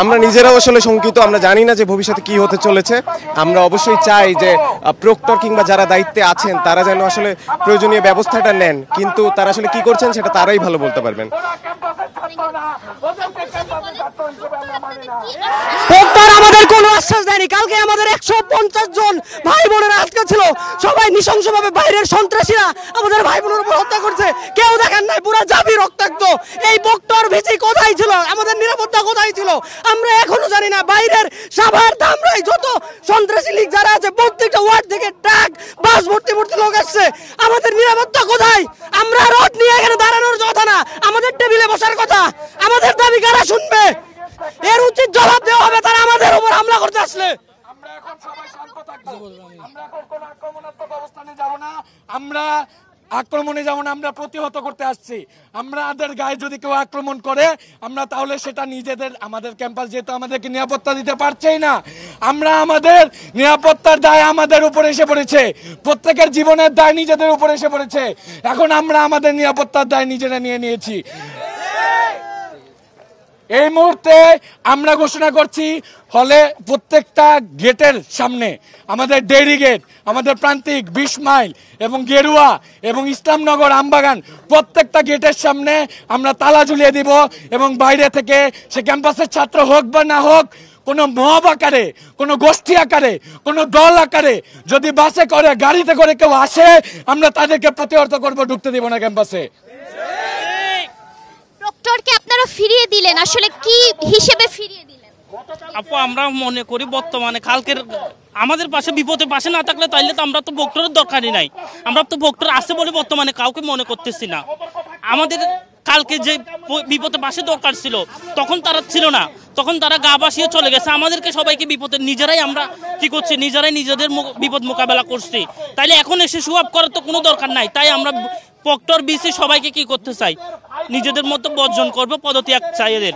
আমরা নিজেরাও আসলে শঙ্কিত আমরা জানি না যে ভবিষ্যতে কি হতে চলেছে আমরা অবশ্যই চাই যে প্রক্টর কিংবা যারা দায়িত্বে আছেন তারা যেন আসলে প্রয়োজনীয় ব্যবস্থাটা নেন কিন্তু তারা আসলে কি করছেন সেটা তারাই ভালো বলতে পারবেন আমাদের কোনো পাঁচজন ভাই বোনেরা আজকে ছিল সবাই নৃশংস ভাবে বাইরের সন্ত্রাসীরা আমাদের ভাই বোনের উপর হত্যা করছে কেউ দেখেন নাই পুরা জাবি রক্তাক্ত এই বক্তর ভিচি কোথায় ছিল আমাদের নিরাপত্তা কোথায় ছিল আমরা এখনো জানি না বাইরের সাভার ধামরাই যত সন্ত্রাসী লীগ যারা আছে প্রত্যেকটা ওয়ার্ড থেকে ট্রাক বাস ভর্তি ভর্তি লোক আসছে আমাদের নিরাপত্তা কোথায় আমরা রোড নিয়ে এখানে দাঁড়ানোর কথা না আমাদের টেবিলে বসার কথা আমাদের দাবি কারা শুনবে এর উচিত জবাব দেওয়া হবে তারা আমাদের উপর হামলা করতে আসলে আমরা আক্রমণে যাব না আমরা প্রতিহত করতে আসছি আমরা আমাদের গায়ে যদি কেউ আক্রমণ করে আমরা তাহলে সেটা নিজেদের আমাদের ক্যাম্পাস যেহেতু আমাদেরকে নিরাপত্তা দিতে পারছেই না আমরা আমাদের নিরাপত্তার দায় আমাদের উপরে এসে পড়েছে প্রত্যেকের জীবনের দায় নিজেদের উপরে এসে পড়েছে এখন আমরা আমাদের নিরাপত্তার দায় নিজেরা নিয়ে নিয়েছি এই মুহূর্তে আমরা ঘোষণা করছি হলে প্রত্যেকটা গেটের সামনে আমাদের ডেইরি গেট আমাদের প্রান্তিক বিশ মাইল এবং গেরুয়া এবং ইসলামনগর আমবাগান প্রত্যেকটা গেটের সামনে আমরা তালা ঝুলিয়ে দিব এবং বাইরে থেকে সে ক্যাম্পাসের ছাত্র হোক বা না হোক কোনো মব আকারে কোনো গোষ্ঠী আকারে কোনো দল আকারে যদি বাসে করে গাড়িতে করে কেউ আসে আমরা তাদেরকে প্রতিহত করব ঢুকতে দিব না ক্যাম্পাসে আপনারা ফিরিয়ে দিলেন আসলে কি হিসেবে ফিরিয়ে দিলেন আপু আমরা মনে করি বর্তমানে কালকের আমাদের পাশে বিপদে পাশে না থাকলে তাইলে তো আমরা তো ভোক্টরের দরকারই নাই আমরা তো ভোক্টর আছে বলে বর্তমানে কাউকে মনে করতেছি না আমাদের কালকে যে বিপদে পাশে দরকার ছিল তখন তারা ছিল না তখন তারা গা বাসিয়ে চলে গেছে আমাদেরকে সবাইকে বিপদে নিজেরাই আমরা কি করছি নিজেরাই নিজেদের বিপদ মোকাবেলা করছি তাইলে এখন এসে সুয়াব করার তো কোনো দরকার নাই তাই আমরা প্রক্টর বিসি সবাইকে কি করতে চাই নিজেদের মতো বর্জন করবো পদত্যাগ চাই এদের